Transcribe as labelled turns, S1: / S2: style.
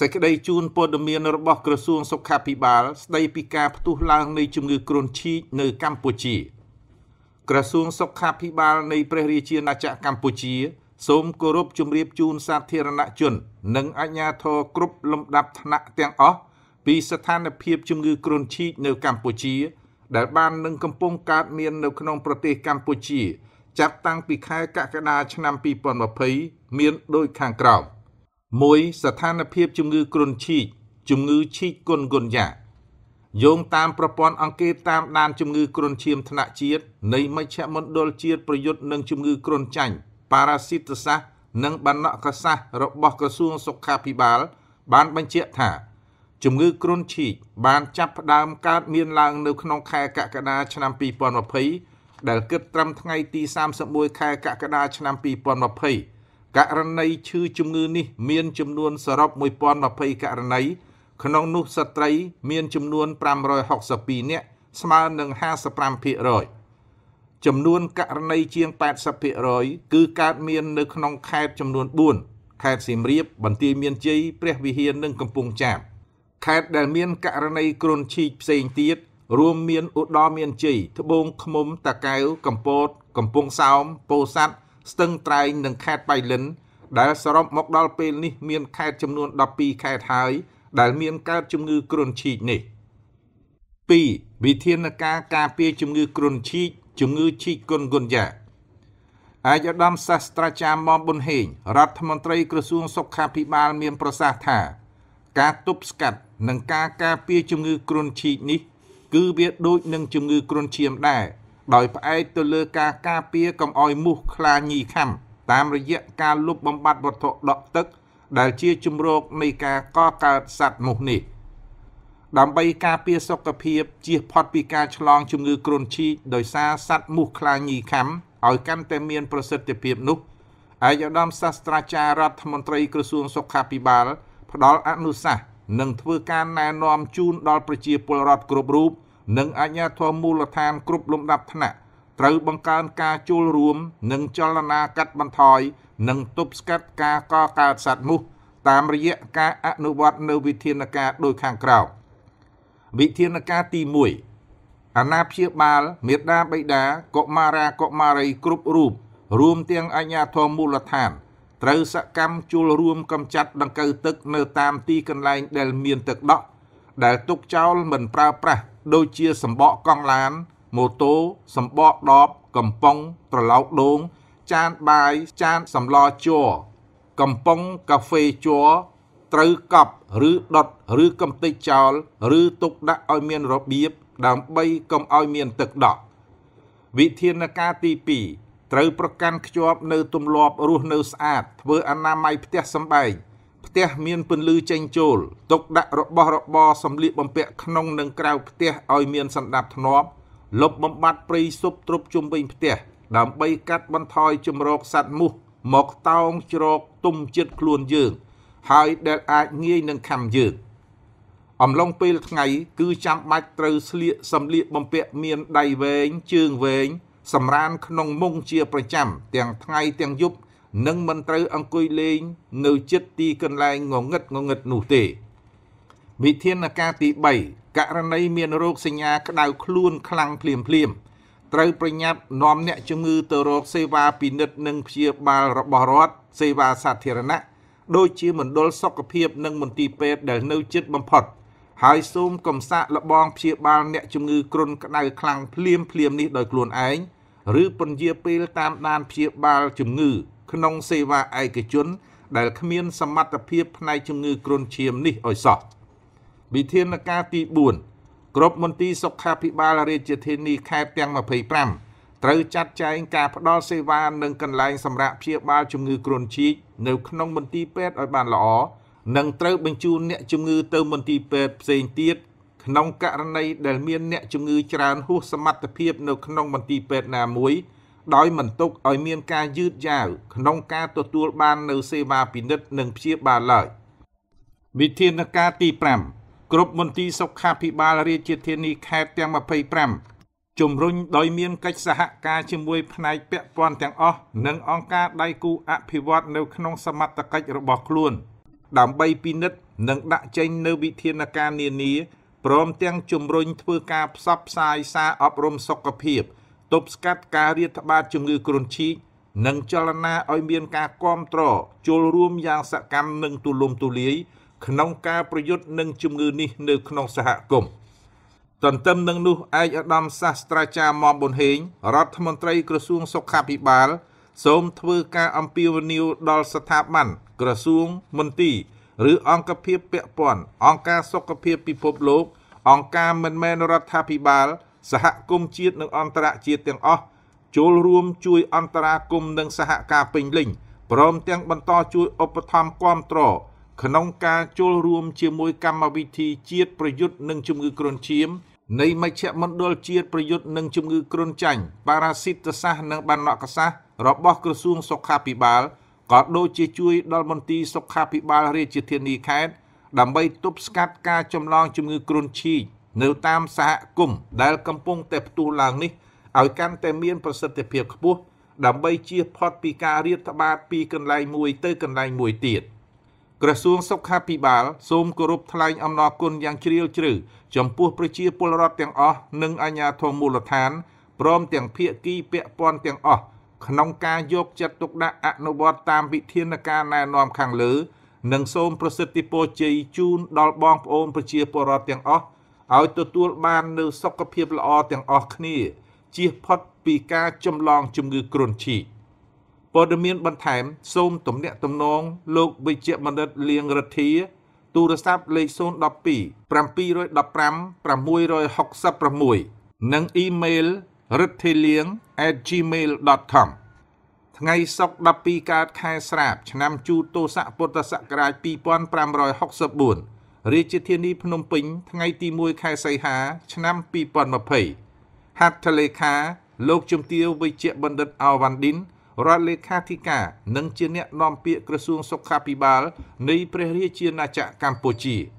S1: សេចក្តីជូនព័ត៌មានរបស់ក្រសួងសុខាភិបាលស្តីពីការផ្ទុះឡើងនៃជំងឺគ្រុនឈីកនៅកម្ពុជាក្រសួងសុខាភិបាលនៃព្រះរាជាណាចក្រកម្ពុជាសូមគោរពជម្រាបជូនសាធារណជន និងអាជ្ញាធរគ្រប់លំដាប់ថ្នាក់ទាំងអស់ពីស្ថានភាពជំងឺគ្រុនឈីកនៅកម្ពុជា ដែលបាននឹងកំពុងកើតមាននៅក្នុងប្រទេសកម្ពុជាចាប់តាំងពីខែកក្កដាឆ្នាំ2020មានដូចខាងក្រោម 1. ស្ថានភាព ជំងឺគ្រុនឈីកជំងឺឈីកគុណគុណយ៉ាយោងតាមប្រព័ន្ធអង្គាសតាម ដានជំងឺគ្រុនឈាមថ្នាក់ជាតិនៃមជ្ឈមណ្ឌលជាតិប្រយុទ្ធនឹងជំងឺគ្រុនចាញ់ប៉ារ៉ាស៊ីតសាសនិងបណ្ណកសាសរបស់ក្រសួងសុខាភិបាល បានបញ្ជាក់ថា ជំងឺគ្រុនឈីកបានចាប់ផ្ដើមកើតមានឡើងនៅក្នុងខែកក្កដាឆ្នាំ2020ដែលគិតត្រឹមថ្ងៃ ទី31ខែកក្កដាឆ្នាំ2020ករណីឈឺជំងឺនេះមានចំនួនសរុប1020ករណីក្នុងនោះស្ត្រីមានចំនួន562នាក់ស្មើនឹង55%ចំនួនករណីជាង80%គឺកើតមាននៅក្នុងខេត្តចំនួន4ខេត្តសៀមរាបបន្ទាយមានជ័យព្រះវិហារនិងកំពង់ចាមខេត្តដែលមានករណីគ្រុនឈីកផ្សេងទៀតរួមមានឧត្តរមានជ័យត្បូងឃ្មុំ តាកែវកំពតកំពង់សោមពោធិ៍សាត់ស្ទឹងត្រែងនិងខេត្តបៃលិន ដែលសរុបមកដល់ពេលនេះមានខេត្តចំនួន12ខេត្តហើយដែលមានកើតជំងឺគ្រុនឈីកនេះ2វិធានការការពារជំងឺគ្រុនឈីកជំងឺឈីកគុណគុណយ៉ាអាយឧត្តមសាស្ត្រាចារ្យមុំប៊ុនហេងរដ្ឋមន្ត្រីក្រសួងសុខាភិបាលមានប្រសាសន៍ថា ការទប់ស្កាត់និងការការពារជំងឺគ្រុនឈីកនេះ គឺវាដូចនឹងជំងឺគ្រុនឈាមដែរដោយផ្អែកទៅលើការការពារកុំឲ្យមូសខ្លាញីខាំតាមរយៈការលុបបំបាត់វត្ថុដក់ទឹក ដែលជាជំរកនៃការកកើតសត្វមូសនេះដើម្បីការពារសុខភាពជៀសផុតពីការឆ្លងជំងឺគ្រុនឈីកដោយសារសត្វមូសខ្លាញីខាំឲ្យកាន់តែមានប្រសិទ្ធភាពនោះឯកឧត្តមសាស្ត្រាចារ្យរដ្ឋមន្ត្រី ក្រសួងសុខាភិបាល ផ្ដល់អនុសាសន៍និងធ្វើការណែនាំជូនដល់ប្រជាពលរដ្ឋគ្រប់រូបនិងអាជ្ញាធរមូលដ្ឋានគ្រប់លំដាប់ថ្នាក់ត្រូវបង្កើនការចូលរួម និងចលនាកាត់បន្ថយនិងទប់ស្កាត់ការកកើតសត្វមូសតាមរយៈការអនុវត្តនៅវិធានការដូចខាងក្រោមវិធានការទី1អាណាព្យាបាលមេដាបៃតាកុមារាកុមារីគ្រប់រូបរួមទាំងអាជ្ញាធរមូលដ្ឋានត្រូវសកម្មជួលរួមកម្ចាត់ដង្កូវទឹកនៅតាមទីកន្លែងដែល មានទឹកដក់ដែលទុកចោលមិនប្រើប្រាស់ដូចជាសម្បកកង់ឡានម៉ូតូសម្បកដបកំប៉ុងត្រឡោកដូង ចានបាយចានសម្លជ័រកំប៉ុងកាហ្វេជ័រត្រូវកប់ឬដុតឬកំទេចចោលឬទុកដាក់ឲ្យមានរបៀបដើម្បីកុំឲ្យមានទឹកដក់វិធានការទី2ត្រូវប្រកាន់ខ្ជាប់ នៅទម្លាប់រស់នៅស្អាតធ្វើអនាម័យផ្ទះសម្បែងទះមានពន្លឺចេញចូលទុកដាក់របស់របរសម្លៀកបំពាក់ក្នុងនិងក្រៅផ្ទះឲ្យមានសណ្ដាប់ធ្នាប់លុបបំបាត់ព្រៃស៊ុបទ្រប់ជុំវិញផ្ទះដើម្បីកាត់បន្ថយជំរកសត្វមូសមកតោងជ្រកទុំចិត្តខ្លួនយើង ហើយដែលអាចងាយនឹងខាំយើងអំឡុងពេលថ្ងៃគឺចាំបាច់ត្រូវស្លៀកសម្លៀកបំពាក់មានដៃវែងជើងវែងសម្រានក្នុងមុងជាប្រចាំទាំងថ្ងៃទាំងយប់និងមិនត្រូវអង្គុយលេង នៅជិតទីកន្លែងងងឹតងងឹតនោះទេវិធានការទី3ករណីមានរោគសញ្ញាក្តៅខ្លួនខ្លាំងភ្លាមភ្លាមត្រូវប្រញាប់នាំអ្នកជំងឺទៅរកសេវាពិនិត្យនិងព្យាបាលរបស់រដ្ឋសេវាសាធារណៈដូចជាមណ្ឌលសុខភាពនិងមន្ទីរពេទ្យដែលនៅជិតបំផុតហើយសូមកំសាកលបងព្យាបាលអ្នកជំងឺគ្រុនក្តៅខ្លាំងភ្លាមភ្លាមនេះដោយខ្លួនឯងឬពន្យាពេលតាមដានព្យាបាលជំងឺក្នុងសេវាឯកជន ដែលគ្មានសមត្ថភាពផ្នែកជំងឺគ្រុនឈាមនេះឲ្យសោះវិធានការទី4ក្រុមមន្ទីរសុខាភិបាល រាជធានីខេត្តទាំង25ត្រូវចាត់ចែងការផ្ដល់សេវានិងកន្លែងសម្រាប់ព្យាបាលជំងឺគ្រុនឈាមនៅក្នុងមន្ទីរពេទ្យឲ្យបានល្អនិងត្រូវបញ្ជូនអ្នក ជំងឺ ទៅមន្ទីរពេទ្យផ្សេងទៀតក្នុងករណីដែលមានអ្នកជំងឺច្រើនហួសសមត្ថភាពនៅក្នុងមន្ទីរពេទ្យណាមួយដោយមិនទុកឲ្យមានការយឺតយ៉ាវក្នុងការទទួលបាននូវសេវាពិនិត្យនិងព្យាបាលឡើយវិធានការទី5គ្រប់មន្ទីរសុខាភិបាលរាជធានីខេត្តទាំង25ជំរុញដោយមានកិច្ចសហការជាមួយ ផ្នែកពាក់ព័ន្ធទាំង អស់និងអង្គការដៃគូអភិវឌ្ឍនៅ ក្នុងសមត្ថកិច្ចរបស់ខ្លួនដើម្បីពិនិត្យនិងដាក់ចេញនូវវិធានការនានាព្រមទាំង ជំរុញធ្វើការផ្សព្វផ្សាយសារអប់រំសុខភាពទប់ស្កាត់ការរាតត្បាតជំងឺគ្រុនឈីកនិងចលនាឲ្យមានការគ្រប់គ្រងចូលរួមយ៉ាងសកម្មនិងទូលំទូលាយក្នុងការប្រយុទ្ធនឹងជំងឺនេះនៅក្នុងសហគមន៍ទន្ទឹមនឹងនោះឯកឧត្តមសាស្ត្រាចារ្យមុំប៊ុនហេងរដ្ឋមន្ត្រីក្រសួងសុខាភិបាល សូមធ្វើការអំពាវនាវដល់ស្ថាប័នក្រសួងមន្ទីរឬអង្គភាពពាក់ព័ន្ធអង្គការសុខភាពពិភពលោក អង្គការមិនមែនរដ្ឋាភិបាលសហគមន៍ជាតិនិងអន្តរជាតិទាំងអស់ចូលរួមជួយអន្តរាគមន៍និងសហការពេញលេញព្រមទាំងបន្តជួយឧបត្ថម្ភគាំទ្រក្នុងការចូលរួមជាមួយកម្មវិធីជាតិប្រយុទ្ធនឹងជំងឺគ្រុនឈាម នៃមជ្ឈមណ្ឌលជាតិប្រយុទ្ធនឹងជំងឺគ្រុនចាញ់ប៉ារ៉ាស៊ីតសាសនិងបានក់កសាសរបស់ក្រសួងសុខាភិបាលក៏ដូចជាជួយដល់មន្ទីរសុខាភិបាលរាជធានីខេត្តដើម្បីទប់ស្កាត់ការចម្លងជំងឺគ្រុនឈីកនៅតាមសហគមន៍ដែលកំពុងតែផ្ទុះឡើងនេះឲ្យកាន់តែមាន ប្រសិទ្ធភាពខ្ពស់ដើម្បីជៀសផុតពីការរាតត្បាតពីកន្លែងមួយទៅកន្លែងមួយទៀតក្រសួងសុខាភិបាលសូមគោរពថ្លែងអំណរគុណយ៉ាងជ្រាលជ្រៅចំពោះប្រជាពលរដ្ឋទាំងអស់និងអាជ្ញាធរមូលដ្ឋានព្រមទាំងភាគីពាក់ព័ន្ធទាំងអស់ក្នុងការយកចិត្តទុកដាក់អនុវត្តតាមវិធានការណែនាំខាងលើនិងសូមប្រសិទ្ធពរជ័យជូន ដល់បងប្អូនប្រជាពលរដ្ឋទាំងអស់ឲ្យទទួលបាននូវសុខភាពល្អទាំងអស់គ្នាជៀសផុតពីការចម្លងជំងឺគ្រុនឈីកព័ត៌មានបន្ថែមសូមទំនាក់ទំនងលោកវិជ្ជបណ្ឌិតលៀងរដ្ឋាទូរស័ព្ទលេខ012 715 666និងអ៊ីមែលរដ្ឋាលៀង @gmail.com ថ្ងៃសុក្រ12កើតខែស្រាប ឆ្នាំជូតទស័កពុទ្ធសករាជ2564រាជធានីភ្នំពេញថ្ងៃទី1ខែសីហា ឆ្នាំ2020ហត្ថលេខាលោកជំទាវវិជ្ជបណ្ឌិតអាវ៉ាន់ឌិនរដ្ឋលេខាធិការនិងជាអ្នកនាំពាក្យក្រសួងសុខាភិបាល នៃព្រះរាជាណាចក្រកម្ពុជា។